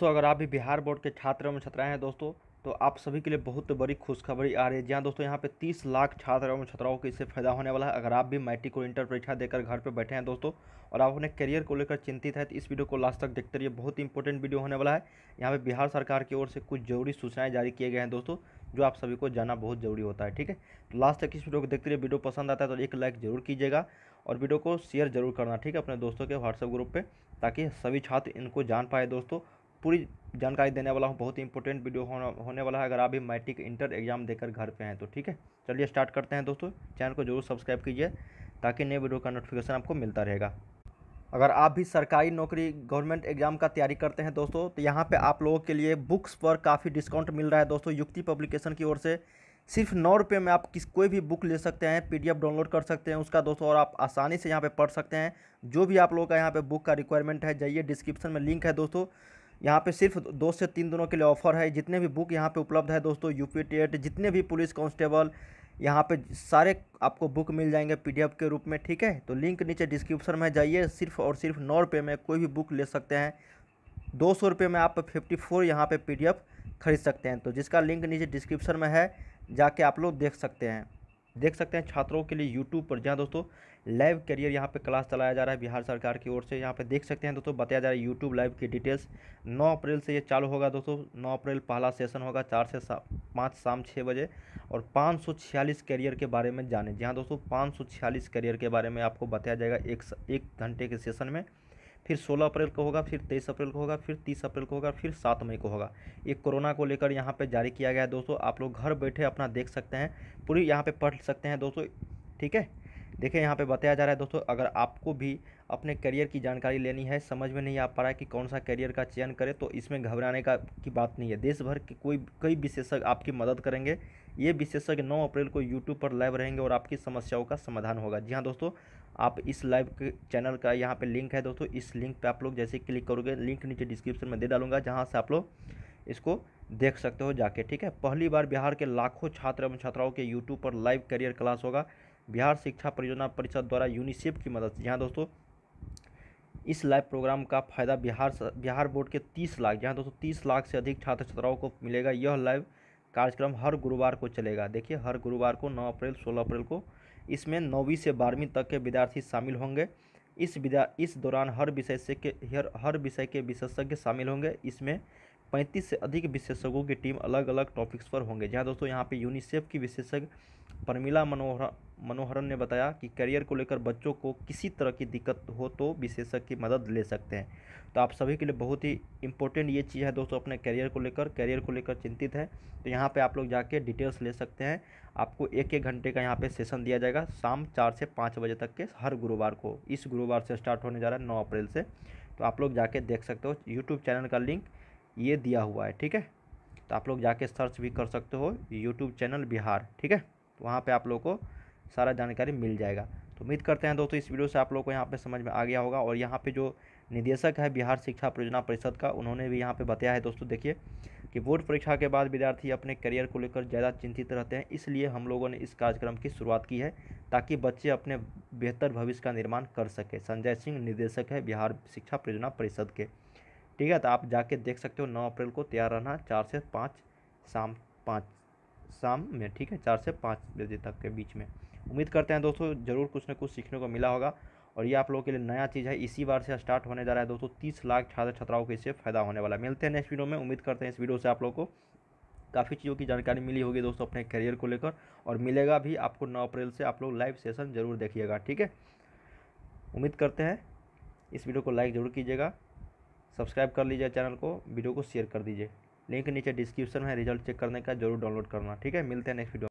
तो अगर आप भी बिहार बोर्ड के छात्र एवं छात्राएं हैं दोस्तों तो आप सभी के लिए बहुत बड़ी खुशखबरी आ रही है जहाँ दोस्तों यहाँ पे 30 लाख छात्र एवं छात्राओं को इससे फायदा होने वाला है अगर आप भी मैट्रिक और इंटर परीक्षा देकर घर पे बैठे हैं दोस्तों और आप अपने करियर को लेकर चिंतित है तो इस वीडियो को लास्ट तक देखते रहिए बहुत इंपॉर्टेंट वीडियो होने वाला है यहाँ पर बिहार सरकार की ओर से कुछ जरूरी सूचनाएँ जारी किए गए हैं दोस्तों जो आप सभी को जाना बहुत जरूरी होता है ठीक है तो लास्ट तक इस वीडियो को देखते रहिए वीडियो पसंद आता है तो एक लाइक जरूर कीजिएगा और वीडियो को शेयर जरूर करना ठीक है अपने दोस्तों के व्हाट्सएप ग्रुप पर ताकि सभी छात्र इनको जान पाए दोस्तों पूरी जानकारी देने वाला हूँ बहुत ही इंपॉर्टेंट वीडियो होना होने वाला है अगर आप भी मैट्रिक इंटर एग्जाम देकर घर पे हैं तो ठीक है चलिए स्टार्ट करते हैं दोस्तों चैनल को जरूर सब्सक्राइब कीजिए ताकि नए वीडियो का नोटिफिकेशन आपको मिलता रहेगा अगर आप भी सरकारी नौकरी गवर्नमेंट एग्जाम का तैयारी करते हैं दोस्तों तो यहाँ पर आप लोगों के लिए बुक्स पर काफ़ी डिस्काउंट मिल रहा है दोस्तों युक्ति पब्लिकेशन की ओर से सिर्फ नौ रुपये में आप किस कोई भी बुक ले सकते हैं पीडीएफ डाउनलोड कर सकते हैं उसका दोस्तों और आप आसानी से यहाँ पे पढ़ सकते हैं जो भी आप लोगों का यहाँ पे बुक का रिक्वायरमेंट है जाइए डिस्क्रिप्शन में लिंक है दोस्तों यहाँ पे सिर्फ दो से तीन दिनों के लिए ऑफर है जितने भी बुक यहाँ पे उपलब्ध है दोस्तों यू पी जितने भी पुलिस कांस्टेबल यहाँ पे सारे आपको बुक मिल जाएंगे पीडीएफ के रूप में ठीक है तो लिंक नीचे डिस्क्रिप्शन में जाइए सिर्फ और सिर्फ नौ रुपये में कोई भी बुक ले सकते हैं दो सौ रुपये में आप फिफ्टी फोर यहाँ पर पी खरीद सकते हैं तो जिसका लिंक नीचे डिस्क्रिप्शन में है जाके आप लोग देख सकते हैं देख सकते हैं छात्रों के लिए यूट्यूब पर जहाँ दोस्तों लाइव करियर यहाँ पे क्लास चलाया जा रहा है बिहार सरकार की ओर से यहाँ पे देख सकते हैं दोस्तों बताया जा रहा है यूट्यूब लाइव की डिटेल्स 9 अप्रैल से ये चालू होगा दोस्तों 9 अप्रैल पहला सेशन होगा चार से सा, पाँच शाम छः बजे और पाँच करियर के बारे में जाने जहाँ दोस्तों पाँच करियर के बारे में आपको बताया जाएगा एक एक घंटे के सेशन में फिर 16 अप्रैल को होगा फिर 23 अप्रैल को होगा फिर 30 अप्रैल को होगा फिर 7 मई को होगा ये कोरोना को लेकर यहाँ पे जारी किया गया है दोस्तों आप लोग घर बैठे अपना देख सकते हैं पूरी यहाँ पे पढ़ सकते हैं दोस्तों ठीक है देखिए यहाँ पे बताया जा रहा है दोस्तों अगर आपको भी अपने करियर की जानकारी लेनी है समझ में नहीं आ पा रहा है कि कौन सा करियर का चयन करें तो इसमें घबराने का की बात नहीं है देश भर के कोई कई विशेषज्ञ आपकी मदद करेंगे ये विशेषज्ञ 9 अप्रैल को यूट्यूब पर लाइव रहेंगे और आपकी समस्याओं का समाधान होगा जी हाँ दोस्तों आप इस लाइव के चैनल का यहाँ पे लिंक है दोस्तों इस लिंक पे आप लोग जैसे क्लिक करोगे लिंक नीचे डिस्क्रिप्शन में दे डालूंगा जहाँ से आप लोग इसको देख सकते हो जाके ठीक है पहली बार बिहार के लाखों छात्र एवं छात्राओं के यूट्यूब पर लाइव करियर क्लास होगा बिहार शिक्षा परियोजना परिषद द्वारा यूनिसेफ की मदद से यहाँ दोस्तों इस लाइव प्रोग्राम का फायदा बिहार बिहार बोर्ड के तीस लाख जहाँ दोस्तों तीस लाख से अधिक छात्र छात्राओं को मिलेगा यह लाइव कार्यक्रम हर गुरुवार को चलेगा देखिए हर गुरुवार को 9 अप्रैल 16 अप्रैल को इसमें नौवीं से बारहवीं तक के विद्यार्थी शामिल होंगे इस विद्या इस दौरान हर विषय से के हर विषय के विशेषज्ञ शामिल होंगे इसमें पैंतीस से अधिक विशेषज्ञों की टीम अलग अलग टॉपिक्स पर होंगे जहाँ दोस्तों यहाँ पे यूनिसेफ की विशेषज्ञ परमिला मनोहर मनोहरन ने बताया कि करियर को लेकर बच्चों को किसी तरह की दिक्कत हो तो विशेषज्ञ की मदद ले सकते हैं तो आप सभी के लिए बहुत ही इंपॉर्टेंट ये चीज़ है दोस्तों अपने करियर को लेकर करियर को लेकर चिंतित है तो यहाँ पे आप लोग जाके डिटेल्स ले सकते हैं आपको एक एक घंटे का यहाँ पे सेशन दिया जाएगा शाम चार से पाँच बजे तक के हर गुरुवार को इस गुरुवार से स्टार्ट होने जा रहा है नौ अप्रैल से तो आप लोग जाके देख सकते हो यूट्यूब चैनल का लिंक ये दिया हुआ है ठीक है तो आप लोग जाके सर्च भी कर सकते हो यूट्यूब चैनल बिहार ठीक है तो वहाँ पर आप लोग को सारा जानकारी मिल जाएगा तो उम्मीद करते हैं दोस्तों इस वीडियो से आप लोग को यहाँ पर समझ में आ गया होगा और यहाँ पर जो निदेशक है बिहार शिक्षा परियोजना परिषद का उन्होंने भी यहाँ पे बताया है दोस्तों देखिए कि बोर्ड परीक्षा के बाद विद्यार्थी अपने करियर को लेकर ज़्यादा चिंतित रहते हैं इसलिए हम लोगों ने इस कार्यक्रम की शुरुआत की है ताकि बच्चे अपने बेहतर भविष्य का निर्माण कर सकें संजय सिंह निदेशक है बिहार शिक्षा परियोजना परिषद के ठीक है तो आप जाके देख सकते हो नौ अप्रैल को तैयार रहना चार से पाँच शाम पाँच शाम में ठीक है चार से पाँच बजे तक के बीच में उम्मीद करते हैं दोस्तों ज़रूर कुछ ना कुछ सीखने को मिला होगा और ये आप लोगों के लिए नया चीज़ है इसी बार से स्टार्ट होने जा रहा है दोस्तों तीस लाख छात्र छात्राओं को इससे फायदा होने वाला है मिलते हैं नेक्स्ट वीडियो में उम्मीद करते हैं इस वीडियो से आप लोगों को काफ़ी चीज़ों की जानकारी मिली होगी दोस्तों अपने करियर को लेकर और मिलेगा भी आपको नौ अप्रैल से आप लोग लाइव सेशन ज़रूर देखिएगा ठीक है उम्मीद करते हैं इस वीडियो को लाइक ज़रूर कीजिएगा सब्सक्राइब कर लीजिए चैनल को वीडियो को शेयर कर दीजिए लिंक नीचे डिस्क्रिप्शन में रिजल्ट चेक करने का जरूर डाउनलोड करना ठीक है मिलते हैं नेक्स्ट वीडियो